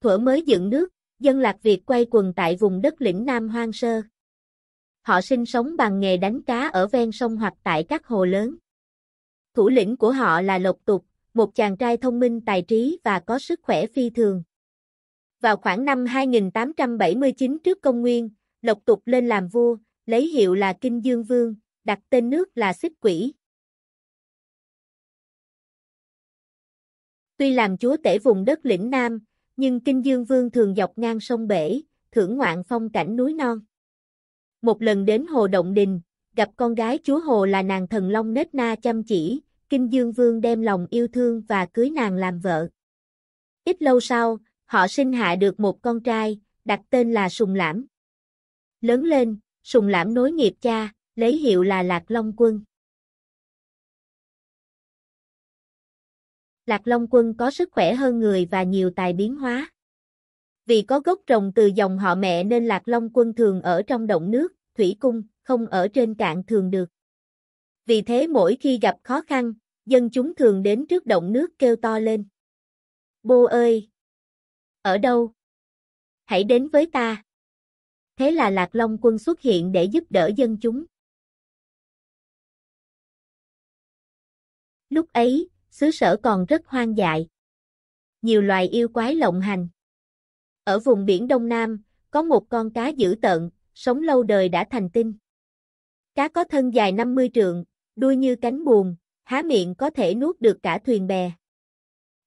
thuở mới dựng nước, dân Lạc Việt quay quần tại vùng đất lĩnh Nam hoang sơ. Họ sinh sống bằng nghề đánh cá ở ven sông hoặc tại các hồ lớn. Thủ lĩnh của họ là Lộc Tục, một chàng trai thông minh tài trí và có sức khỏe phi thường. Vào khoảng năm 2879 trước công nguyên, Lộc Tục lên làm vua, lấy hiệu là Kinh Dương Vương, đặt tên nước là Xích Quỷ. Tuy làm chúa tể vùng đất lĩnh Nam, nhưng Kinh Dương Vương thường dọc ngang sông Bể, thưởng ngoạn phong cảnh núi non. Một lần đến Hồ Động Đình, gặp con gái chúa Hồ là nàng thần long nết na chăm chỉ, Kinh Dương Vương đem lòng yêu thương và cưới nàng làm vợ. Ít lâu sau, họ sinh hạ được một con trai, đặt tên là Sùng Lãm. Lớn lên, Sùng Lãm nối nghiệp cha, lấy hiệu là Lạc Long Quân. Lạc Long Quân có sức khỏe hơn người và nhiều tài biến hóa. Vì có gốc trồng từ dòng họ mẹ nên Lạc Long Quân thường ở trong động nước, thủy cung, không ở trên cạn thường được. Vì thế mỗi khi gặp khó khăn, dân chúng thường đến trước động nước kêu to lên. Bô ơi! Ở đâu? Hãy đến với ta! Thế là Lạc Long Quân xuất hiện để giúp đỡ dân chúng. Lúc ấy, xứ sở còn rất hoang dại. Nhiều loài yêu quái lộng hành. Ở vùng biển Đông Nam, có một con cá dữ tợn, sống lâu đời đã thành tinh. Cá có thân dài 50 trượng, đuôi như cánh buồm, há miệng có thể nuốt được cả thuyền bè.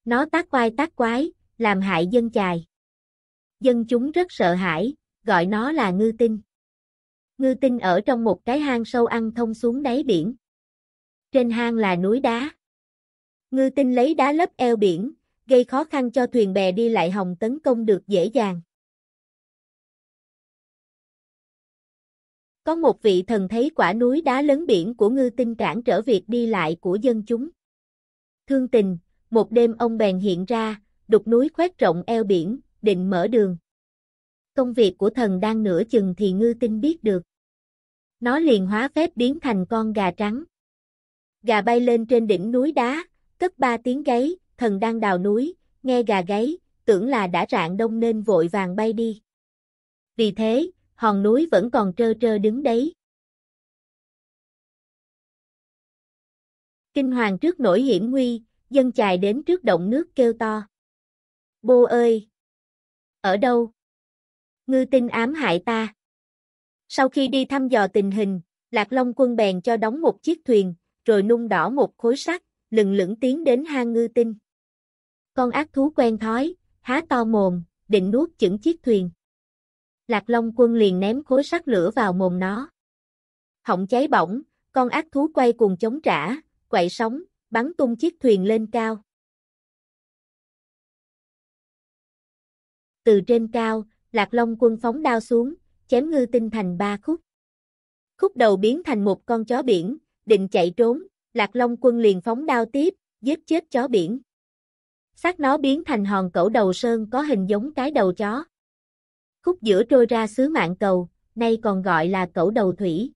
Nó tác quái tác quái, làm hại dân chài. Dân chúng rất sợ hãi, gọi nó là ngư tinh. Ngư tinh ở trong một cái hang sâu ăn thông xuống đáy biển. Trên hang là núi đá. Ngư tinh lấy đá lấp eo biển, gây khó khăn cho thuyền bè đi lại hồng tấn công được dễ dàng. Có một vị thần thấy quả núi đá lớn biển của ngư tinh cản trở việc đi lại của dân chúng. Thương tình, một đêm ông bèn hiện ra, đục núi khoét rộng eo biển, định mở đường. Công việc của thần đang nửa chừng thì ngư tinh biết được. Nó liền hóa phép biến thành con gà trắng. Gà bay lên trên đỉnh núi đá, Cất ba tiếng gáy, thần đang đào núi, nghe gà gáy, tưởng là đã rạng đông nên vội vàng bay đi. Vì thế, hòn núi vẫn còn trơ trơ đứng đấy. Kinh hoàng trước nỗi hiểm nguy, dân chài đến trước động nước kêu to. Bô ơi! Ở đâu? Ngư tinh ám hại ta. Sau khi đi thăm dò tình hình, Lạc Long quân bèn cho đóng một chiếc thuyền, rồi nung đỏ một khối sắt, lừng lững tiến đến hang ngư tinh. Con ác thú quen thói, há to mồm, định nuốt chửng chiếc thuyền. Lạc Long quân liền ném khối sắt lửa vào mồm nó. Họng cháy bỏng, con ác thú quay cuồng chống trả, quậy sóng, bắn tung chiếc thuyền lên cao. Từ trên cao, Lạc Long quân phóng đao xuống, chém ngư tinh thành ba khúc. Khúc đầu biến thành một con chó biển, định chạy trốn, Lạc Long quân liền phóng đao tiếp, giết chết chó biển. Xác nó biến thành hòn cẩu đầu sơn có hình giống cái đầu chó. Khúc giữa trôi ra xứ mạng cầu, nay còn gọi là cẩu đầu thủy.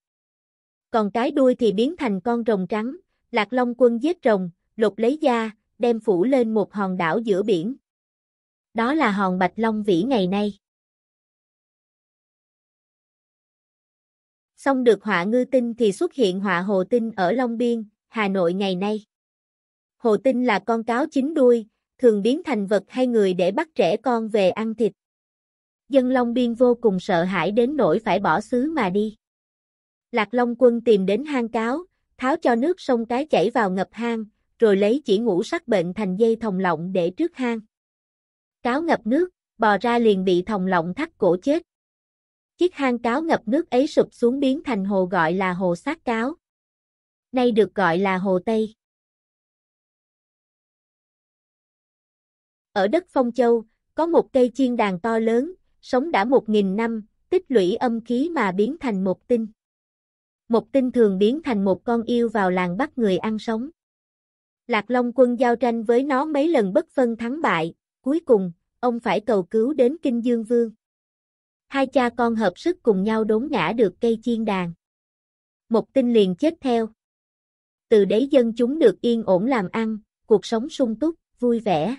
Còn cái đuôi thì biến thành con rồng trắng, Lạc Long quân giết rồng, lục lấy da, đem phủ lên một hòn đảo giữa biển. Đó là hòn Bạch Long Vĩ ngày nay. Xong được họa ngư tinh thì xuất hiện họa hồ tinh ở Long Biên, Hà Nội ngày nay. Hồ tinh là con cáo chín đuôi, thường biến thành vật hay người để bắt trẻ con về ăn thịt. Dân Long Biên vô cùng sợ hãi đến nỗi phải bỏ xứ mà đi. Lạc Long quân tìm đến hang cáo, tháo cho nước sông cái chảy vào ngập hang, rồi lấy chỉ ngũ sắc bệnh thành dây thòng lọng để trước hang. Cáo ngập nước, bò ra liền bị thòng lọng thắt cổ chết. Chiếc hang cáo ngập nước ấy sụp xuống biến thành hồ gọi là hồ sát cáo nay được gọi là Hồ Tây. Ở đất Phong Châu, có một cây chiên đàn to lớn, sống đã 1.000 năm, tích lũy âm khí mà biến thành một tinh. Một tinh thường biến thành một con yêu vào làng bắt người ăn sống. Lạc Long quân giao tranh với nó mấy lần bất phân thắng bại, cuối cùng, ông phải cầu cứu đến Kinh Dương Vương. Hai cha con hợp sức cùng nhau đốn ngã được cây chiên đàn. Một tinh liền chết theo từ đấy dân chúng được yên ổn làm ăn, cuộc sống sung túc, vui vẻ.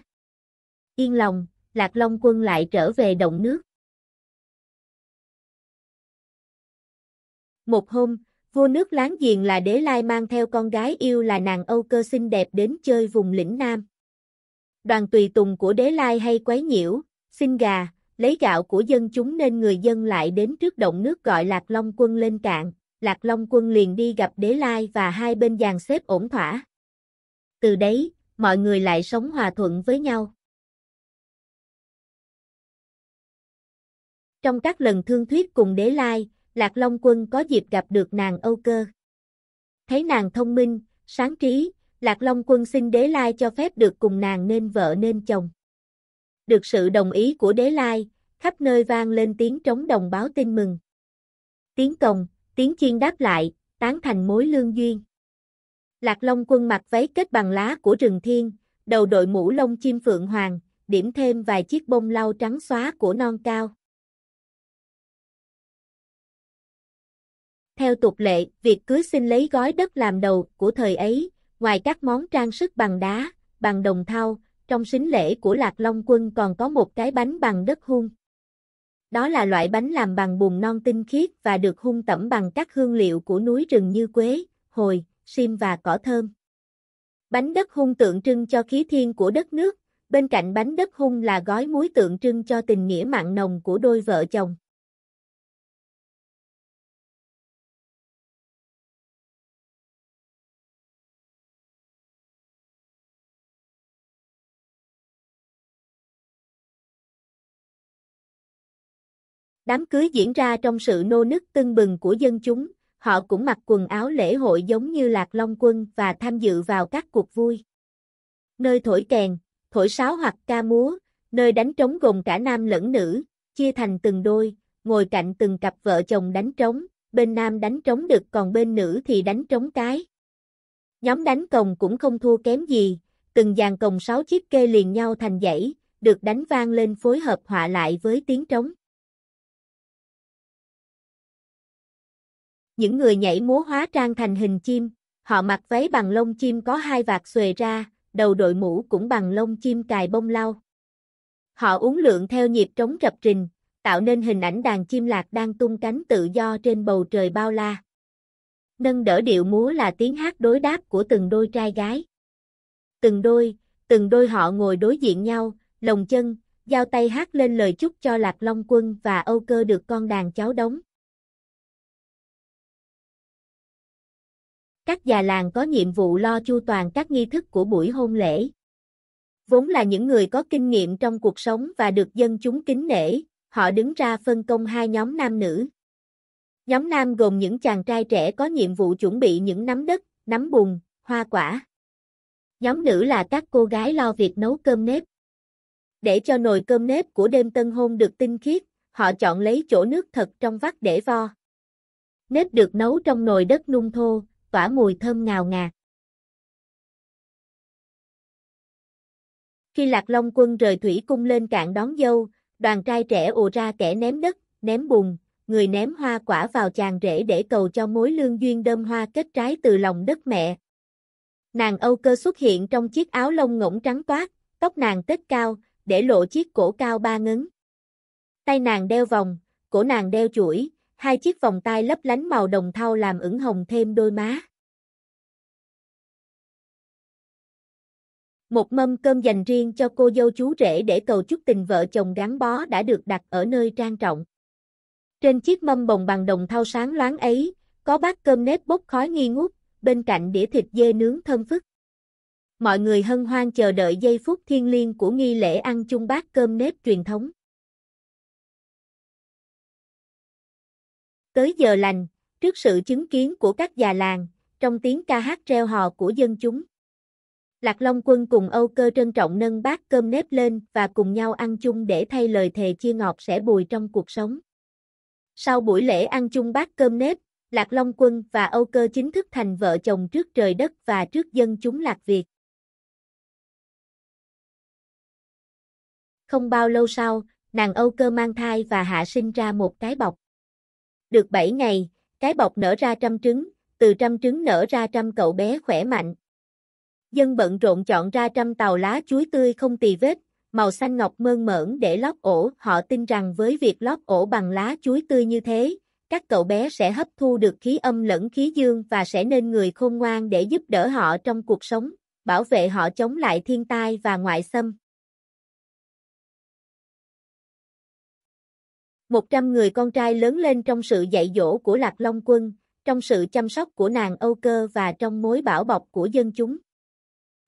Yên lòng, Lạc Long quân lại trở về động nước. Một hôm, vua nước láng giềng là Đế Lai mang theo con gái yêu là nàng Âu Cơ xinh đẹp đến chơi vùng lĩnh Nam. Đoàn tùy tùng của Đế Lai hay quấy nhiễu, xin gà, lấy gạo của dân chúng nên người dân lại đến trước động nước gọi Lạc Long quân lên cạn. Lạc Long quân liền đi gặp Đế Lai và hai bên dàn xếp ổn thỏa. Từ đấy, mọi người lại sống hòa thuận với nhau. Trong các lần thương thuyết cùng Đế Lai, Lạc Long quân có dịp gặp được nàng Âu Cơ. Thấy nàng thông minh, sáng trí, Lạc Long quân xin Đế Lai cho phép được cùng nàng nên vợ nên chồng. Được sự đồng ý của Đế Lai, khắp nơi vang lên tiếng trống đồng báo tin mừng. Tiếng cồng, Tiếng chiên đáp lại, tán thành mối lương duyên. Lạc Long quân mặc váy kết bằng lá của rừng thiên, đầu đội mũ lông chim phượng hoàng, điểm thêm vài chiếc bông lau trắng xóa của non cao. Theo tục lệ, việc cưới xin lấy gói đất làm đầu của thời ấy, ngoài các món trang sức bằng đá, bằng đồng thau, trong sính lễ của Lạc Long quân còn có một cái bánh bằng đất hung. Đó là loại bánh làm bằng bùn non tinh khiết và được hung tẩm bằng các hương liệu của núi rừng như quế, hồi, sim và cỏ thơm. Bánh đất hung tượng trưng cho khí thiên của đất nước, bên cạnh bánh đất hung là gói muối tượng trưng cho tình nghĩa mặn nồng của đôi vợ chồng. Đám cưới diễn ra trong sự nô nức tưng bừng của dân chúng, họ cũng mặc quần áo lễ hội giống như lạc long quân và tham dự vào các cuộc vui. Nơi thổi kèn, thổi sáo hoặc ca múa, nơi đánh trống gồm cả nam lẫn nữ, chia thành từng đôi, ngồi cạnh từng cặp vợ chồng đánh trống, bên nam đánh trống được còn bên nữ thì đánh trống cái. Nhóm đánh cồng cũng không thua kém gì, từng dàn cồng sáu chiếc kê liền nhau thành dãy, được đánh vang lên phối hợp họa lại với tiếng trống. Những người nhảy múa hóa trang thành hình chim, họ mặc váy bằng lông chim có hai vạt xuề ra, đầu đội mũ cũng bằng lông chim cài bông lau. Họ uống lượng theo nhịp trống rập rình, tạo nên hình ảnh đàn chim lạc đang tung cánh tự do trên bầu trời bao la. Nâng đỡ điệu múa là tiếng hát đối đáp của từng đôi trai gái. Từng đôi, từng đôi họ ngồi đối diện nhau, lồng chân, giao tay hát lên lời chúc cho Lạc Long Quân và Âu Cơ được con đàn cháu đóng. các già làng có nhiệm vụ lo chu toàn các nghi thức của buổi hôn lễ. Vốn là những người có kinh nghiệm trong cuộc sống và được dân chúng kính nể, họ đứng ra phân công hai nhóm nam nữ. Nhóm nam gồm những chàng trai trẻ có nhiệm vụ chuẩn bị những nắm đất, nắm bùn, hoa quả. Nhóm nữ là các cô gái lo việc nấu cơm nếp. Để cho nồi cơm nếp của đêm tân hôn được tinh khiết, họ chọn lấy chỗ nước thật trong vắt để vo. Nếp được nấu trong nồi đất nung thô, tỏa mùi thơm ngào ngạt. Khi Lạc Long quân rời thủy cung lên cạn đón dâu, đoàn trai trẻ ồ ra kẻ ném đất, ném bùn, người ném hoa quả vào chàng rễ để cầu cho mối lương duyên đơm hoa kết trái từ lòng đất mẹ. Nàng Âu Cơ xuất hiện trong chiếc áo lông ngỗng trắng toát, tóc nàng tết cao, để lộ chiếc cổ cao ba ngấn. Tay nàng đeo vòng, cổ nàng đeo chuỗi, hai chiếc vòng tay lấp lánh màu đồng thau làm ửng hồng thêm đôi má. Một mâm cơm dành riêng cho cô dâu chú rể để cầu chúc tình vợ chồng gắn bó đã được đặt ở nơi trang trọng. Trên chiếc mâm bồng bằng đồng thau sáng loáng ấy, có bát cơm nếp bốc khói nghi ngút, bên cạnh đĩa thịt dê nướng thơm phức. Mọi người hân hoan chờ đợi giây phút thiêng liêng của nghi lễ ăn chung bát cơm nếp truyền thống. Tới giờ lành, trước sự chứng kiến của các già làng, trong tiếng ca hát reo hò của dân chúng. Lạc Long Quân cùng Âu Cơ trân trọng nâng bát cơm nếp lên và cùng nhau ăn chung để thay lời thề chia ngọt sẽ bùi trong cuộc sống. Sau buổi lễ ăn chung bát cơm nếp, Lạc Long Quân và Âu Cơ chính thức thành vợ chồng trước trời đất và trước dân chúng Lạc Việt. Không bao lâu sau, nàng Âu Cơ mang thai và hạ sinh ra một cái bọc. Được 7 ngày, cái bọc nở ra trăm trứng, từ trăm trứng nở ra trăm cậu bé khỏe mạnh. Dân bận rộn chọn ra trăm tàu lá chuối tươi không tì vết, màu xanh ngọc mơn mởn để lót ổ. Họ tin rằng với việc lót ổ bằng lá chuối tươi như thế, các cậu bé sẽ hấp thu được khí âm lẫn khí dương và sẽ nên người khôn ngoan để giúp đỡ họ trong cuộc sống, bảo vệ họ chống lại thiên tai và ngoại xâm. 100 người con trai lớn lên trong sự dạy dỗ của Lạc Long Quân, trong sự chăm sóc của nàng Âu Cơ và trong mối bảo bọc của dân chúng.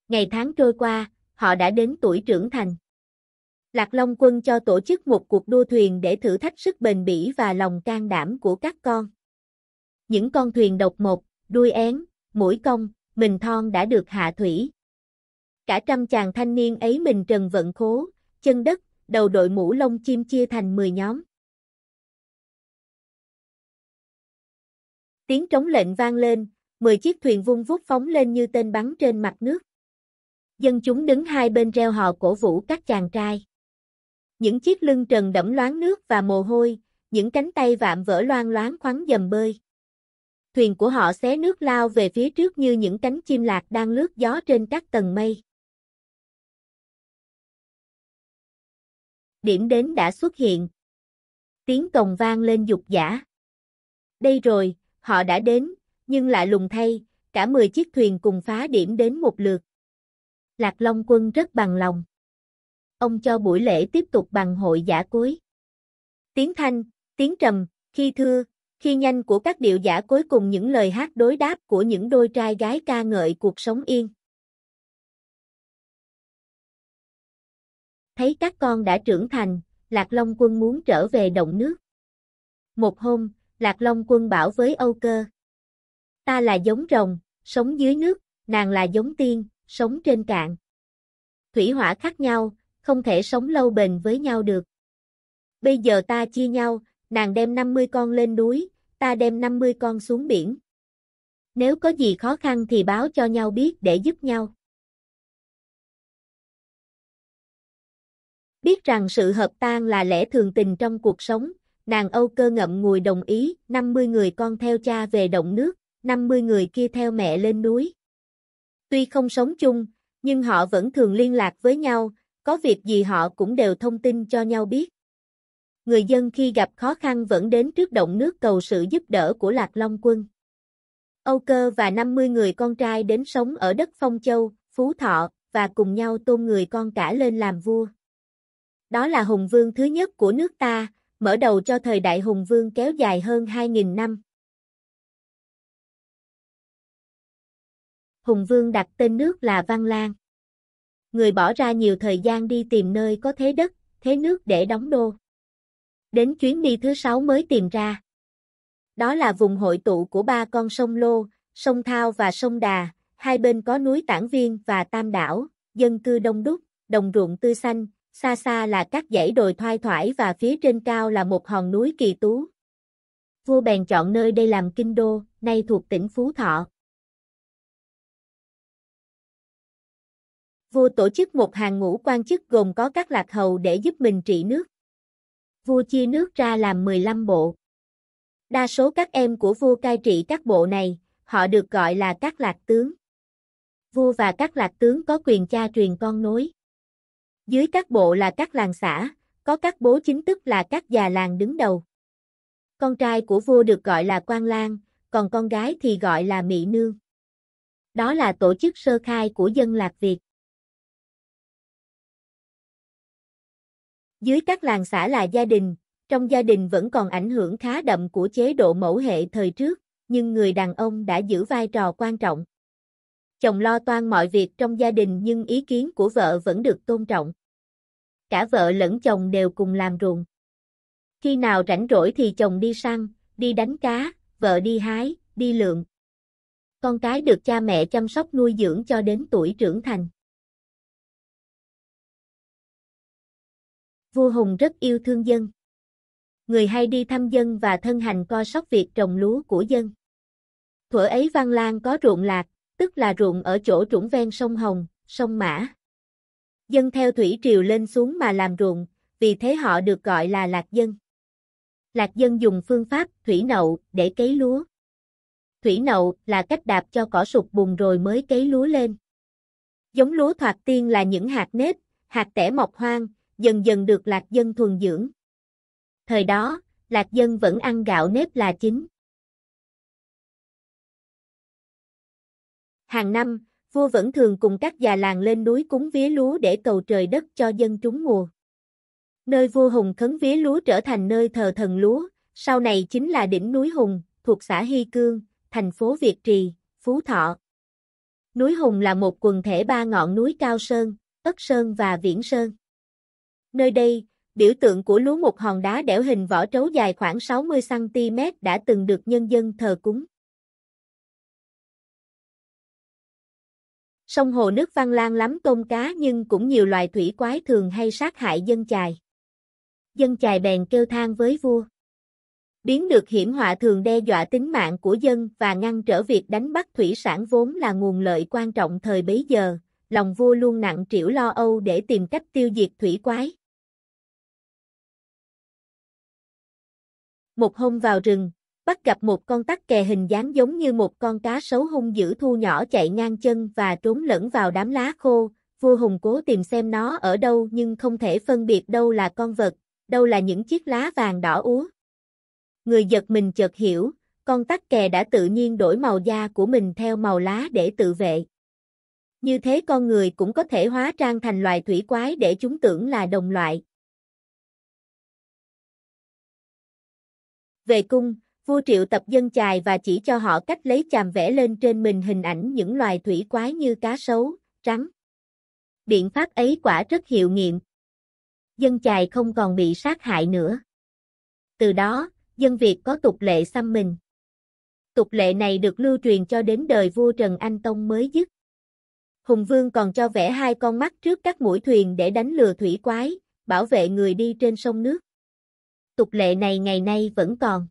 Ngày tháng trôi qua, họ đã đến tuổi trưởng thành. Lạc Long Quân cho tổ chức một cuộc đua thuyền để thử thách sức bền bỉ và lòng can đảm của các con. Những con thuyền độc một, đuôi én, mũi cong, mình thon đã được hạ thủy. Cả trăm chàng thanh niên ấy mình trần vận khố, chân đất, đầu đội mũ lông chim chia thành 10 nhóm. Tiếng trống lệnh vang lên, 10 chiếc thuyền vung vút phóng lên như tên bắn trên mặt nước. Dân chúng đứng hai bên reo hò cổ vũ các chàng trai. Những chiếc lưng trần đẫm loáng nước và mồ hôi, những cánh tay vạm vỡ loang loáng khoáng dầm bơi. Thuyền của họ xé nước lao về phía trước như những cánh chim lạc đang lướt gió trên các tầng mây. Điểm đến đã xuất hiện. Tiếng cồng vang lên dục giả. Đây rồi, họ đã đến, nhưng lạ lùng thay, cả 10 chiếc thuyền cùng phá điểm đến một lượt. Lạc Long Quân rất bằng lòng. Ông cho buổi lễ tiếp tục bằng hội giả cuối. Tiếng thanh, tiếng trầm, khi thưa, khi nhanh của các điệu giả cuối cùng những lời hát đối đáp của những đôi trai gái ca ngợi cuộc sống yên. Thấy các con đã trưởng thành, Lạc Long Quân muốn trở về động nước. Một hôm, Lạc Long quân bảo với Âu Cơ. Ta là giống rồng, sống dưới nước, nàng là giống tiên, sống trên cạn. Thủy hỏa khác nhau, không thể sống lâu bền với nhau được. Bây giờ ta chia nhau, nàng đem 50 con lên núi, ta đem 50 con xuống biển. Nếu có gì khó khăn thì báo cho nhau biết để giúp nhau. Biết rằng sự hợp tan là lẽ thường tình trong cuộc sống, nàng Âu cơ ngậm ngùi đồng ý, 50 người con theo cha về động nước, 50 người kia theo mẹ lên núi. Tuy không sống chung, nhưng họ vẫn thường liên lạc với nhau, có việc gì họ cũng đều thông tin cho nhau biết. Người dân khi gặp khó khăn vẫn đến trước động nước cầu sự giúp đỡ của Lạc Long quân. Âu cơ và 50 người con trai đến sống ở đất Phong Châu, Phú Thọ, và cùng nhau tôn người con cả lên làm vua. Đó là hùng vương thứ nhất của nước ta, mở đầu cho thời đại hùng vương kéo dài hơn 2.000 năm. Hùng vương đặt tên nước là Văn Lang. Người bỏ ra nhiều thời gian đi tìm nơi có thế đất, thế nước để đóng đô. Đến chuyến đi thứ sáu mới tìm ra. Đó là vùng hội tụ của ba con sông Lô, sông Thao và sông Đà, hai bên có núi Tản Viên và Tam Đảo, dân cư đông đúc, đồng ruộng tươi xanh, xa xa là các dãy đồi thoai thoải và phía trên cao là một hòn núi kỳ tú. Vua bèn chọn nơi đây làm kinh đô, nay thuộc tỉnh Phú Thọ. Vua tổ chức một hàng ngũ quan chức gồm có các lạc hầu để giúp mình trị nước. Vua chia nước ra làm 15 bộ. Đa số các em của vua cai trị các bộ này, họ được gọi là các lạc tướng. Vua và các lạc tướng có quyền cha truyền con nối. Dưới các bộ là các làng xã, có các bố chính tức là các già làng đứng đầu. Con trai của vua được gọi là quan lang, còn con gái thì gọi là mỹ nương. Đó là tổ chức sơ khai của dân Lạc Việt. Dưới các làng xã là gia đình, trong gia đình vẫn còn ảnh hưởng khá đậm của chế độ mẫu hệ thời trước, nhưng người đàn ông đã giữ vai trò quan trọng. Chồng lo toan mọi việc trong gia đình nhưng ý kiến của vợ vẫn được tôn trọng cả vợ lẫn chồng đều cùng làm ruộng. Khi nào rảnh rỗi thì chồng đi săn, đi đánh cá, vợ đi hái, đi lượm. Con cái được cha mẹ chăm sóc nuôi dưỡng cho đến tuổi trưởng thành. Vua Hùng rất yêu thương dân. Người hay đi thăm dân và thân hành co sóc việc trồng lúa của dân. Thuở ấy Văn Lang có ruộng lạc, tức là ruộng ở chỗ trũng ven sông Hồng, sông Mã dân theo thủy triều lên xuống mà làm ruộng, vì thế họ được gọi là lạc dân. Lạc dân dùng phương pháp thủy nậu để cấy lúa. Thủy nậu là cách đạp cho cỏ sụp bùn rồi mới cấy lúa lên. Giống lúa thoạt tiên là những hạt nếp, hạt tẻ mọc hoang, dần dần được lạc dân thuần dưỡng. Thời đó, lạc dân vẫn ăn gạo nếp là chính. Hàng năm, vua vẫn thường cùng các già làng lên núi cúng vía lúa để cầu trời đất cho dân trúng mùa. Nơi vua Hùng khấn vía lúa trở thành nơi thờ thần lúa, sau này chính là đỉnh núi Hùng, thuộc xã Hy Cương, thành phố Việt Trì, Phú Thọ. Núi Hùng là một quần thể ba ngọn núi Cao Sơn, Ất Sơn và Viễn Sơn. Nơi đây, biểu tượng của lúa một hòn đá đẽo hình vỏ trấu dài khoảng 60cm đã từng được nhân dân thờ cúng. Sông hồ nước văn lan lắm tôm cá nhưng cũng nhiều loài thủy quái thường hay sát hại dân chài. Dân chài bèn kêu than với vua. Biến được hiểm họa thường đe dọa tính mạng của dân và ngăn trở việc đánh bắt thủy sản vốn là nguồn lợi quan trọng thời bấy giờ, lòng vua luôn nặng trĩu lo âu để tìm cách tiêu diệt thủy quái. Một hôm vào rừng, bắt gặp một con tắc kè hình dáng giống như một con cá sấu hung dữ thu nhỏ chạy ngang chân và trốn lẫn vào đám lá khô. Vua Hùng cố tìm xem nó ở đâu nhưng không thể phân biệt đâu là con vật, đâu là những chiếc lá vàng đỏ úa. Người giật mình chợt hiểu, con tắc kè đã tự nhiên đổi màu da của mình theo màu lá để tự vệ. Như thế con người cũng có thể hóa trang thành loài thủy quái để chúng tưởng là đồng loại. Về cung, vua triệu tập dân chài và chỉ cho họ cách lấy chàm vẽ lên trên mình hình ảnh những loài thủy quái như cá sấu, rắn. Biện pháp ấy quả rất hiệu nghiệm. Dân chài không còn bị sát hại nữa. Từ đó, dân Việt có tục lệ xăm mình. Tục lệ này được lưu truyền cho đến đời vua Trần Anh Tông mới dứt. Hùng Vương còn cho vẽ hai con mắt trước các mũi thuyền để đánh lừa thủy quái, bảo vệ người đi trên sông nước. Tục lệ này ngày nay vẫn còn.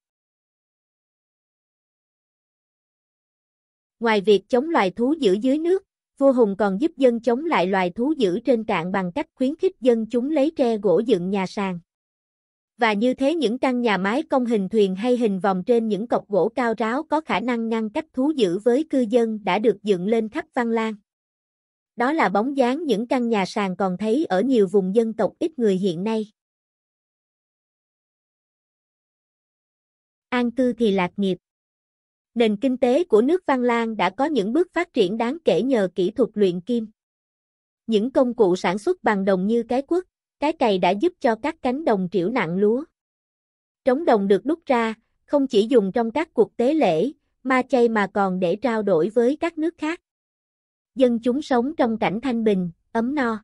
Ngoài việc chống loài thú dữ dưới nước, vua Hùng còn giúp dân chống lại loài thú dữ trên cạn bằng cách khuyến khích dân chúng lấy tre gỗ dựng nhà sàn. Và như thế những căn nhà mái công hình thuyền hay hình vòng trên những cọc gỗ cao ráo có khả năng ngăn cách thú dữ với cư dân đã được dựng lên khắp Văn Lang. Đó là bóng dáng những căn nhà sàn còn thấy ở nhiều vùng dân tộc ít người hiện nay. An cư thì lạc nghiệp nền kinh tế của nước Văn Lan đã có những bước phát triển đáng kể nhờ kỹ thuật luyện kim. Những công cụ sản xuất bằng đồng như cái quất, cái cày đã giúp cho các cánh đồng triểu nặng lúa. Trống đồng được đúc ra, không chỉ dùng trong các cuộc tế lễ, ma chay mà còn để trao đổi với các nước khác. Dân chúng sống trong cảnh thanh bình, ấm no.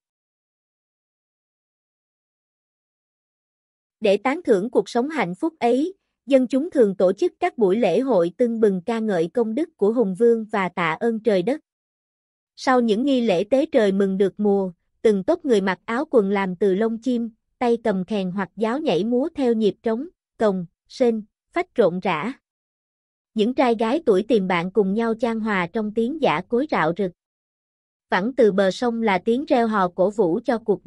Để tán thưởng cuộc sống hạnh phúc ấy, dân chúng thường tổ chức các buổi lễ hội tưng bừng ca ngợi công đức của Hùng Vương và tạ ơn trời đất. Sau những nghi lễ tế trời mừng được mùa, từng tốt người mặc áo quần làm từ lông chim, tay cầm kèn hoặc giáo nhảy múa theo nhịp trống, cồng, sên, phách rộn rã. Những trai gái tuổi tìm bạn cùng nhau trang hòa trong tiếng giả cối rạo rực. Vẳng từ bờ sông là tiếng reo hò cổ vũ cho cuộc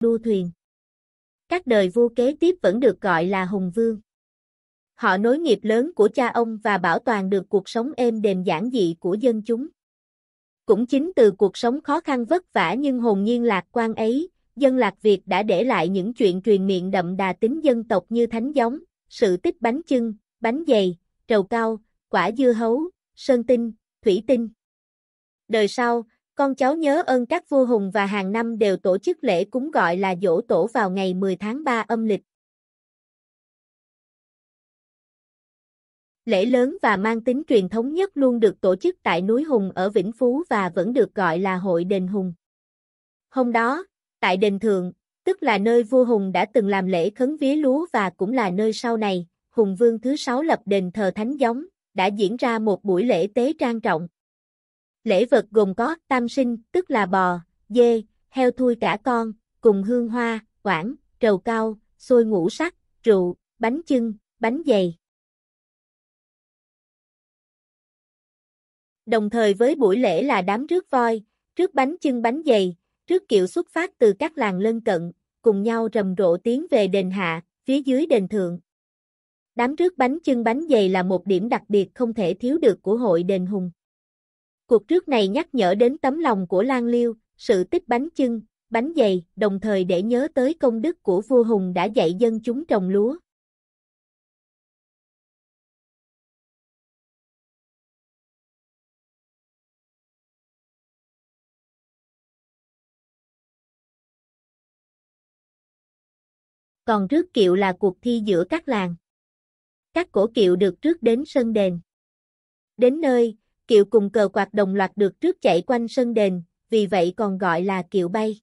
đua thuyền các đời vua kế tiếp vẫn được gọi là Hùng Vương. Họ nối nghiệp lớn của cha ông và bảo toàn được cuộc sống êm đềm giản dị của dân chúng. Cũng chính từ cuộc sống khó khăn vất vả nhưng hồn nhiên lạc quan ấy, dân Lạc Việt đã để lại những chuyện truyền miệng đậm đà tính dân tộc như thánh giống, sự tích bánh chưng, bánh dày, trầu cao, quả dưa hấu, sơn tinh, thủy tinh. Đời sau, con cháu nhớ ơn các vua hùng và hàng năm đều tổ chức lễ cúng gọi là dỗ tổ vào ngày 10 tháng 3 âm lịch. Lễ lớn và mang tính truyền thống nhất luôn được tổ chức tại núi Hùng ở Vĩnh Phú và vẫn được gọi là Hội Đền Hùng. Hôm đó, tại Đền Thượng, tức là nơi vua Hùng đã từng làm lễ khấn vía lúa và cũng là nơi sau này, Hùng Vương thứ sáu lập đền thờ Thánh Gióng, đã diễn ra một buổi lễ tế trang trọng. Lễ vật gồm có tam sinh, tức là bò, dê, heo thui cả con, cùng hương hoa, quảng, trầu cao, xôi ngũ sắc, rượu, bánh chưng, bánh dày. Đồng thời với buổi lễ là đám rước voi, rước bánh chưng bánh dày, rước kiệu xuất phát từ các làng lân cận, cùng nhau rầm rộ tiến về đền hạ, phía dưới đền thượng. Đám rước bánh chưng bánh dày là một điểm đặc biệt không thể thiếu được của hội đền hùng. Cuộc trước này nhắc nhở đến tấm lòng của Lan Liêu, sự tích bánh chưng, bánh dày, đồng thời để nhớ tới công đức của vua Hùng đã dạy dân chúng trồng lúa. Còn rước kiệu là cuộc thi giữa các làng. Các cổ kiệu được rước đến sân đền. Đến nơi, kiệu cùng cờ quạt đồng loạt được trước chạy quanh sân đền, vì vậy còn gọi là kiệu bay.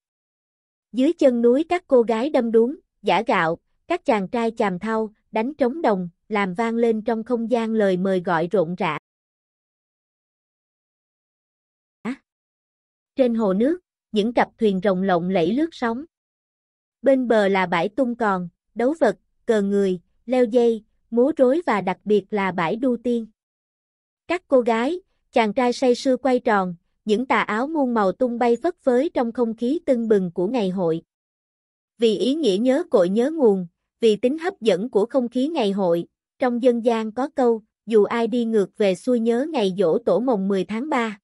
Dưới chân núi các cô gái đâm đúng, giả gạo, các chàng trai chàm thau, đánh trống đồng, làm vang lên trong không gian lời mời gọi rộn rã. Trên hồ nước, những cặp thuyền rồng lộng lẫy lướt sóng. Bên bờ là bãi tung còn, đấu vật, cờ người, leo dây, múa rối và đặc biệt là bãi đu tiên. Các cô gái, Chàng trai say sưa quay tròn, những tà áo muôn màu tung bay phất phới trong không khí tưng bừng của ngày hội. Vì ý nghĩa nhớ cội nhớ nguồn, vì tính hấp dẫn của không khí ngày hội, trong dân gian có câu, dù ai đi ngược về xuôi nhớ ngày dỗ tổ mồng 10 tháng 3.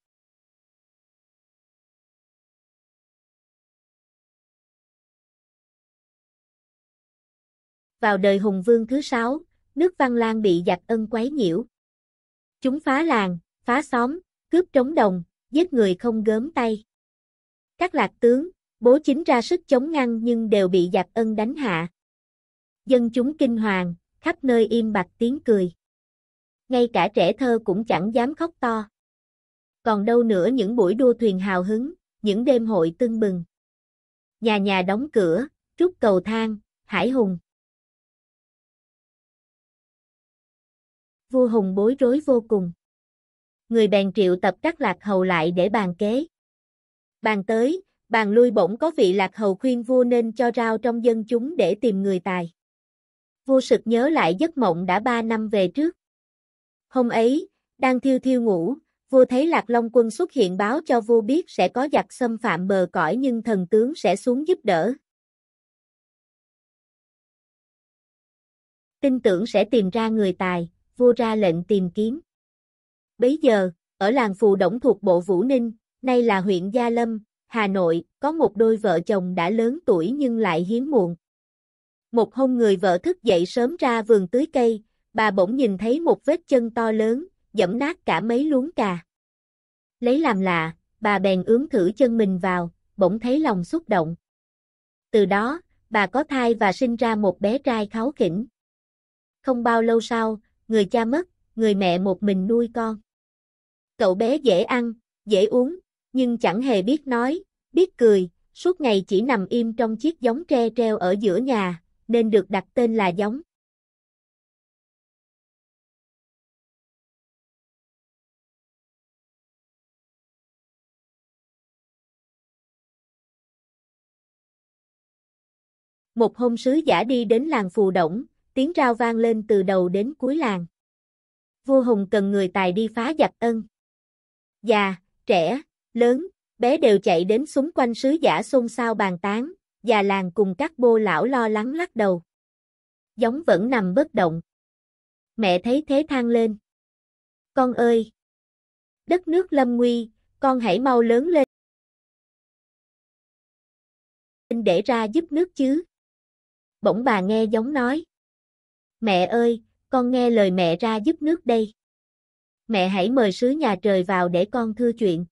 Vào đời Hùng Vương thứ sáu, nước Văn Lan bị giặc ân quấy nhiễu. Chúng phá làng, phá xóm, cướp trống đồng, giết người không gớm tay. Các lạc tướng, bố chính ra sức chống ngăn nhưng đều bị giặc ân đánh hạ. Dân chúng kinh hoàng, khắp nơi im bặt tiếng cười. Ngay cả trẻ thơ cũng chẳng dám khóc to. Còn đâu nữa những buổi đua thuyền hào hứng, những đêm hội tưng bừng. Nhà nhà đóng cửa, trúc cầu thang, hải hùng. Vua Hùng bối rối vô cùng người bèn triệu tập các lạc hầu lại để bàn kế. Bàn tới, bàn lui bỗng có vị lạc hầu khuyên vua nên cho rao trong dân chúng để tìm người tài. Vua sực nhớ lại giấc mộng đã ba năm về trước. Hôm ấy, đang thiêu thiêu ngủ, vua thấy lạc long quân xuất hiện báo cho vua biết sẽ có giặc xâm phạm bờ cõi nhưng thần tướng sẽ xuống giúp đỡ. Tin tưởng sẽ tìm ra người tài, vua ra lệnh tìm kiếm. Bấy giờ, ở làng Phù Đổng thuộc bộ Vũ Ninh, nay là huyện Gia Lâm, Hà Nội, có một đôi vợ chồng đã lớn tuổi nhưng lại hiếm muộn. Một hôm người vợ thức dậy sớm ra vườn tưới cây, bà bỗng nhìn thấy một vết chân to lớn, dẫm nát cả mấy luống cà. Lấy làm lạ, bà bèn ướm thử chân mình vào, bỗng thấy lòng xúc động. Từ đó, bà có thai và sinh ra một bé trai kháu khỉnh. Không bao lâu sau, người cha mất, người mẹ một mình nuôi con. Cậu bé dễ ăn, dễ uống, nhưng chẳng hề biết nói, biết cười, suốt ngày chỉ nằm im trong chiếc giống tre treo ở giữa nhà, nên được đặt tên là giống. Một hôm sứ giả đi đến làng Phù đổng, tiếng rao vang lên từ đầu đến cuối làng. Vua Hùng cần người tài đi phá giặc ân già, trẻ, lớn, bé đều chạy đến xung quanh sứ giả xôn xao bàn tán, già làng cùng các bô lão lo lắng lắc đầu. Giống vẫn nằm bất động. Mẹ thấy thế than lên. Con ơi! Đất nước lâm nguy, con hãy mau lớn lên. Để ra giúp nước chứ. Bỗng bà nghe giống nói. Mẹ ơi, con nghe lời mẹ ra giúp nước đây mẹ hãy mời sứ nhà trời vào để con thưa chuyện.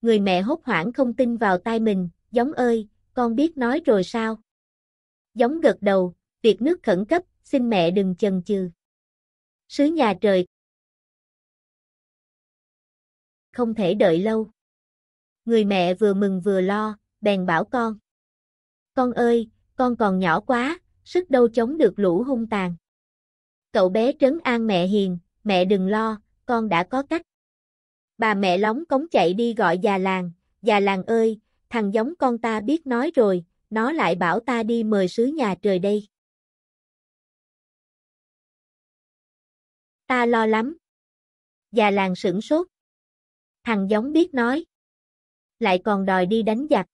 Người mẹ hốt hoảng không tin vào tai mình, giống ơi, con biết nói rồi sao? Giống gật đầu, việc nước khẩn cấp, xin mẹ đừng chần chừ. Sứ nhà trời không thể đợi lâu. Người mẹ vừa mừng vừa lo, bèn bảo con. Con ơi, con còn nhỏ quá, sức đâu chống được lũ hung tàn. Cậu bé trấn an mẹ hiền, mẹ đừng lo, con đã có cách. Bà mẹ lóng cống chạy đi gọi già làng, già làng ơi, thằng giống con ta biết nói rồi, nó lại bảo ta đi mời sứ nhà trời đây. Ta lo lắm. Già làng sửng sốt. Thằng giống biết nói. Lại còn đòi đi đánh giặc.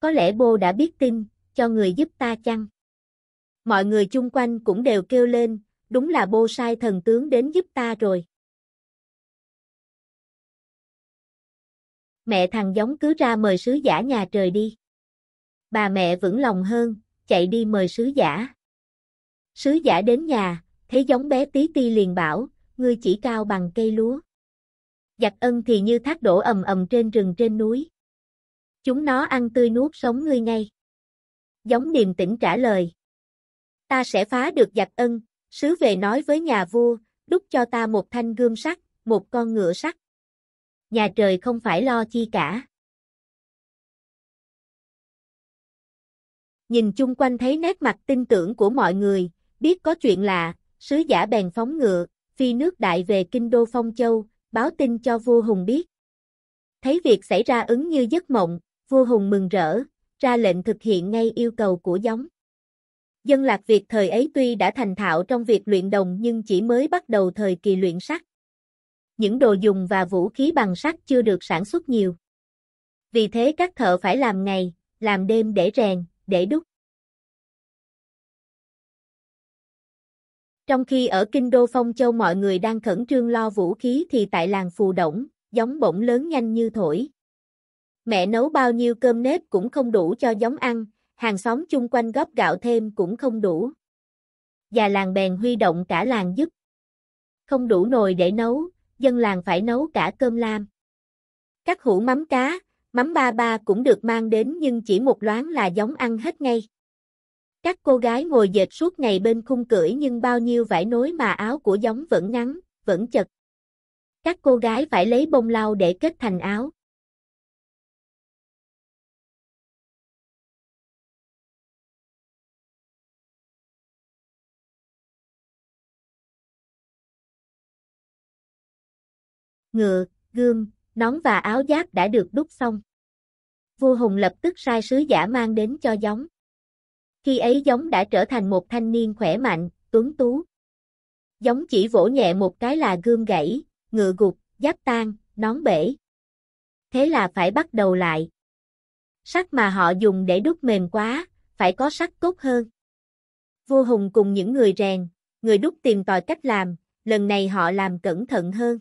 Có lẽ bô đã biết tin, cho người giúp ta chăng? Mọi người chung quanh cũng đều kêu lên, đúng là bô sai thần tướng đến giúp ta rồi. Mẹ thằng giống cứ ra mời sứ giả nhà trời đi. Bà mẹ vững lòng hơn, chạy đi mời sứ giả. Sứ giả đến nhà, thấy giống bé tí ti liền bảo, ngươi chỉ cao bằng cây lúa. Giặc ân thì như thác đổ ầm ầm trên rừng trên núi. Chúng nó ăn tươi nuốt sống ngươi ngay. Giống điềm tĩnh trả lời. Ta sẽ phá được giặc ân, sứ về nói với nhà vua, đúc cho ta một thanh gươm sắt, một con ngựa sắt nhà trời không phải lo chi cả. Nhìn chung quanh thấy nét mặt tin tưởng của mọi người, biết có chuyện lạ, sứ giả bèn phóng ngựa, phi nước đại về kinh đô Phong Châu, báo tin cho vua Hùng biết. Thấy việc xảy ra ứng như giấc mộng, vua Hùng mừng rỡ, ra lệnh thực hiện ngay yêu cầu của giống. Dân lạc Việt thời ấy tuy đã thành thạo trong việc luyện đồng nhưng chỉ mới bắt đầu thời kỳ luyện sắt những đồ dùng và vũ khí bằng sắt chưa được sản xuất nhiều. Vì thế các thợ phải làm ngày, làm đêm để rèn, để đúc. Trong khi ở Kinh Đô Phong Châu mọi người đang khẩn trương lo vũ khí thì tại làng Phù Động, giống bỗng lớn nhanh như thổi. Mẹ nấu bao nhiêu cơm nếp cũng không đủ cho giống ăn, hàng xóm chung quanh góp gạo thêm cũng không đủ. Và làng bèn huy động cả làng giúp. Không đủ nồi để nấu, dân làng phải nấu cả cơm lam. Các hũ mắm cá, mắm ba ba cũng được mang đến nhưng chỉ một loáng là giống ăn hết ngay. Các cô gái ngồi dệt suốt ngày bên khung cửi nhưng bao nhiêu vải nối mà áo của giống vẫn ngắn, vẫn chật. Các cô gái phải lấy bông lau để kết thành áo. ngựa, gươm, nón và áo giáp đã được đúc xong. Vua Hùng lập tức sai sứ giả mang đến cho giống. Khi ấy giống đã trở thành một thanh niên khỏe mạnh, tuấn tú. Giống chỉ vỗ nhẹ một cái là gươm gãy, ngựa gục, giáp tan, nón bể. Thế là phải bắt đầu lại. Sắt mà họ dùng để đúc mềm quá, phải có sắt tốt hơn. Vua Hùng cùng những người rèn, người đúc tìm tòi cách làm, lần này họ làm cẩn thận hơn.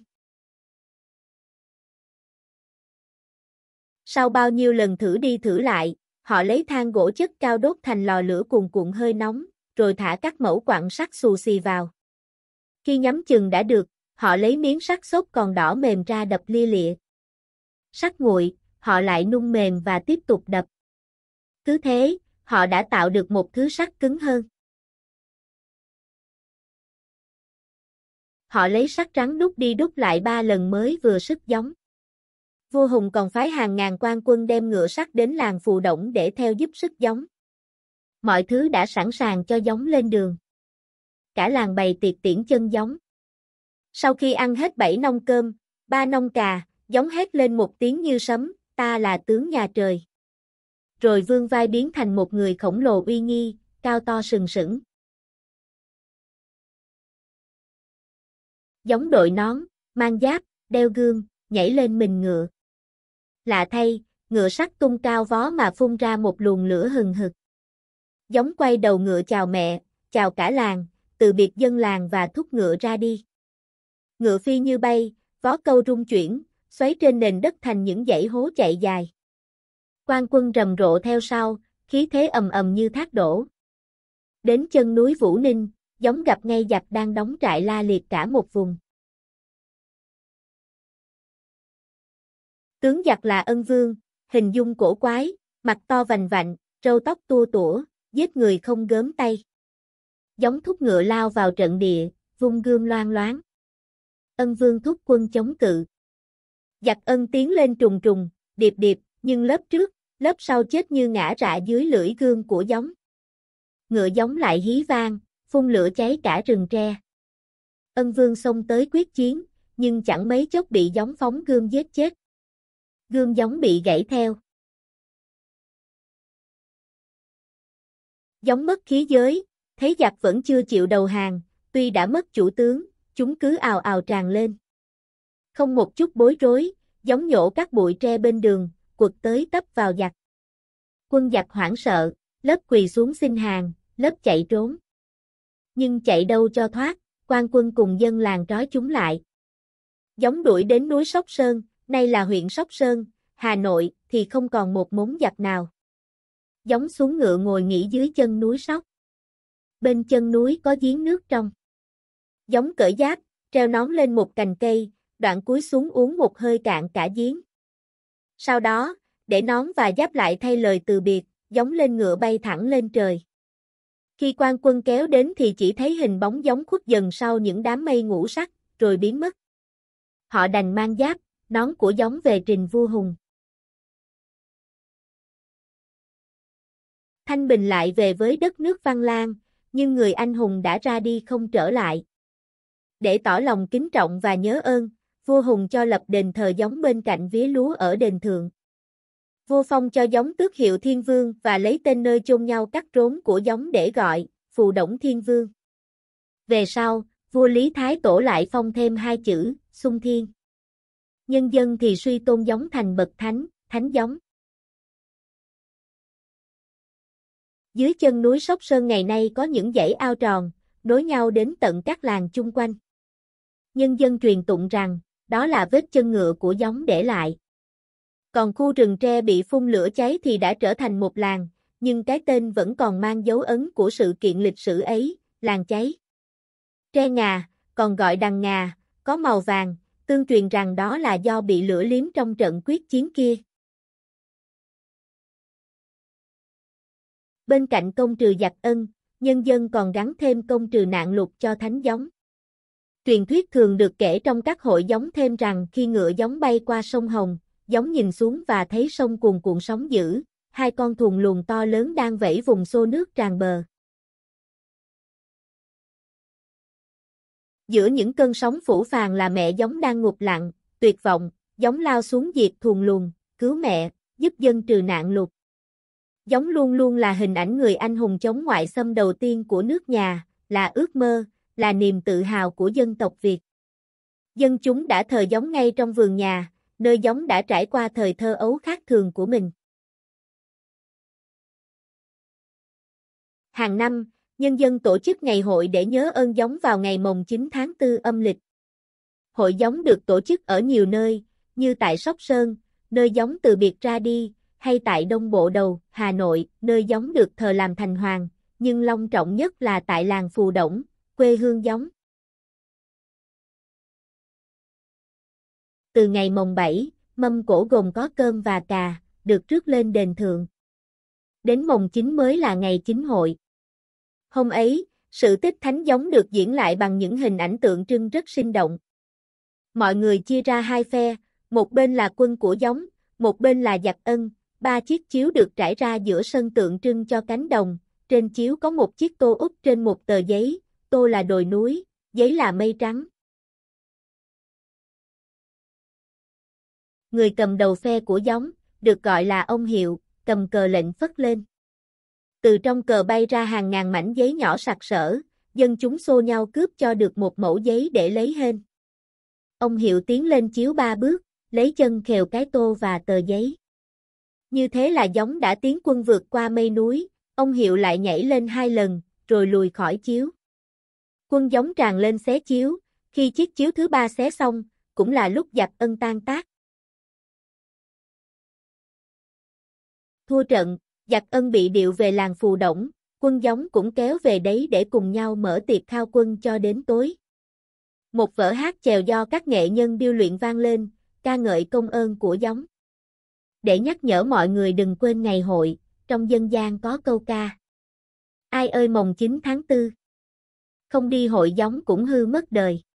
Sau bao nhiêu lần thử đi thử lại, họ lấy than gỗ chất cao đốt thành lò lửa cuồn cuộn hơi nóng, rồi thả các mẫu quặng sắt xù xì vào. Khi nhắm chừng đã được, họ lấy miếng sắt xốp còn đỏ mềm ra đập lia lịa. Sắt nguội, họ lại nung mềm và tiếp tục đập. Cứ thế, họ đã tạo được một thứ sắt cứng hơn. Họ lấy sắt trắng đúc đi đúc lại ba lần mới vừa sức giống. Vua Hùng còn phái hàng ngàn quan quân đem ngựa sắt đến làng phù động để theo giúp sức giống. Mọi thứ đã sẵn sàng cho giống lên đường. Cả làng bày tiệc tiễn chân giống. Sau khi ăn hết bảy nông cơm, ba nông cà, giống hét lên một tiếng như sấm, ta là tướng nhà trời. Rồi vương vai biến thành một người khổng lồ uy nghi, cao to sừng sững. Giống đội nón, mang giáp, đeo gương, nhảy lên mình ngựa lạ thay, ngựa sắt tung cao vó mà phun ra một luồng lửa hừng hực. Giống quay đầu ngựa chào mẹ, chào cả làng, từ biệt dân làng và thúc ngựa ra đi. Ngựa phi như bay, vó câu rung chuyển, xoáy trên nền đất thành những dãy hố chạy dài. Quan quân rầm rộ theo sau, khí thế ầm ầm như thác đổ. Đến chân núi Vũ Ninh, giống gặp ngay giặc đang đóng trại la liệt cả một vùng. Tướng giặc là ân vương, hình dung cổ quái, mặt to vành vạnh, râu tóc tua tủa, giết người không gớm tay. Giống thúc ngựa lao vào trận địa, vung gương loan loáng. Ân vương thúc quân chống cự. Giặc ân tiến lên trùng trùng, điệp điệp, nhưng lớp trước, lớp sau chết như ngã rạ dưới lưỡi gương của giống. Ngựa giống lại hí vang, phun lửa cháy cả rừng tre. Ân vương xông tới quyết chiến, nhưng chẳng mấy chốc bị giống phóng gươm giết chết gương giống bị gãy theo. Giống mất khí giới, thấy giặc vẫn chưa chịu đầu hàng, tuy đã mất chủ tướng, chúng cứ ào ào tràn lên. Không một chút bối rối, giống nhổ các bụi tre bên đường, quật tới tấp vào giặc. Quân giặc hoảng sợ, lớp quỳ xuống xin hàng, lớp chạy trốn. Nhưng chạy đâu cho thoát, quan quân cùng dân làng trói chúng lại. Giống đuổi đến núi Sóc Sơn, nay là huyện Sóc Sơn, Hà Nội, thì không còn một mống giặc nào. Giống xuống ngựa ngồi nghỉ dưới chân núi Sóc. Bên chân núi có giếng nước trong. Giống cởi giáp, treo nón lên một cành cây, đoạn cúi xuống uống một hơi cạn cả giếng. Sau đó, để nón và giáp lại thay lời từ biệt, giống lên ngựa bay thẳng lên trời. Khi quan quân kéo đến thì chỉ thấy hình bóng giống khuất dần sau những đám mây ngũ sắc, rồi biến mất. Họ đành mang giáp, nón của giống về trình vua hùng. Thanh Bình lại về với đất nước Văn Lang, nhưng người anh hùng đã ra đi không trở lại. Để tỏ lòng kính trọng và nhớ ơn, vua Hùng cho lập đền thờ giống bên cạnh vía lúa ở đền thượng. Vua phong cho giống tước hiệu Thiên Vương và lấy tên nơi chôn nhau cắt rốn của giống để gọi, Phù Đổng Thiên Vương. Về sau, vua Lý Thái Tổ lại phong thêm hai chữ, Xung Thiên nhân dân thì suy tôn giống thành bậc thánh, thánh giống. Dưới chân núi Sóc Sơn ngày nay có những dãy ao tròn, nối nhau đến tận các làng chung quanh. Nhân dân truyền tụng rằng, đó là vết chân ngựa của giống để lại. Còn khu rừng tre bị phun lửa cháy thì đã trở thành một làng, nhưng cái tên vẫn còn mang dấu ấn của sự kiện lịch sử ấy, làng cháy. Tre ngà, còn gọi đằng ngà, có màu vàng, tương truyền rằng đó là do bị lửa liếm trong trận quyết chiến kia. Bên cạnh công trừ giặc ân, nhân dân còn gắn thêm công trừ nạn lục cho thánh giống. Truyền thuyết thường được kể trong các hội giống thêm rằng khi ngựa giống bay qua sông Hồng, giống nhìn xuống và thấy sông cuồn cuộn sóng dữ, hai con thùng luồng to lớn đang vẫy vùng xô nước tràn bờ. Giữa những cơn sóng phủ phàng là mẹ giống đang ngục lặng, tuyệt vọng, giống lao xuống diệt thùn lùn, cứu mẹ, giúp dân trừ nạn lụt. Giống luôn luôn là hình ảnh người anh hùng chống ngoại xâm đầu tiên của nước nhà, là ước mơ, là niềm tự hào của dân tộc Việt. Dân chúng đã thờ giống ngay trong vườn nhà, nơi giống đã trải qua thời thơ ấu khác thường của mình. Hàng năm, nhân dân tổ chức ngày hội để nhớ ơn giống vào ngày mồng 9 tháng 4 âm lịch. Hội giống được tổ chức ở nhiều nơi, như tại Sóc Sơn, nơi giống từ biệt ra đi, hay tại Đông Bộ Đầu, Hà Nội, nơi giống được thờ làm thành hoàng, nhưng long trọng nhất là tại làng Phù Động, quê hương giống. Từ ngày mồng 7, mâm cổ gồm có cơm và cà, được trước lên đền thượng. Đến mồng 9 mới là ngày chính hội. Hôm ấy, sự tích thánh giống được diễn lại bằng những hình ảnh tượng trưng rất sinh động. Mọi người chia ra hai phe, một bên là quân của giống, một bên là giặc ân, ba chiếc chiếu được trải ra giữa sân tượng trưng cho cánh đồng, trên chiếu có một chiếc tô úp trên một tờ giấy, tô là đồi núi, giấy là mây trắng. Người cầm đầu phe của giống, được gọi là ông Hiệu, cầm cờ lệnh phất lên từ trong cờ bay ra hàng ngàn mảnh giấy nhỏ sặc sỡ, dân chúng xô nhau cướp cho được một mẫu giấy để lấy hên. Ông Hiệu tiến lên chiếu ba bước, lấy chân khều cái tô và tờ giấy. Như thế là giống đã tiến quân vượt qua mây núi, ông Hiệu lại nhảy lên hai lần, rồi lùi khỏi chiếu. Quân giống tràn lên xé chiếu, khi chiếc chiếu thứ ba xé xong, cũng là lúc giặc ân tan tác. Thua trận, giặc ân bị điệu về làng phù động, quân giống cũng kéo về đấy để cùng nhau mở tiệc thao quân cho đến tối. Một vở hát chèo do các nghệ nhân điêu luyện vang lên, ca ngợi công ơn của giống. Để nhắc nhở mọi người đừng quên ngày hội, trong dân gian có câu ca. Ai ơi mồng 9 tháng 4. Không đi hội giống cũng hư mất đời.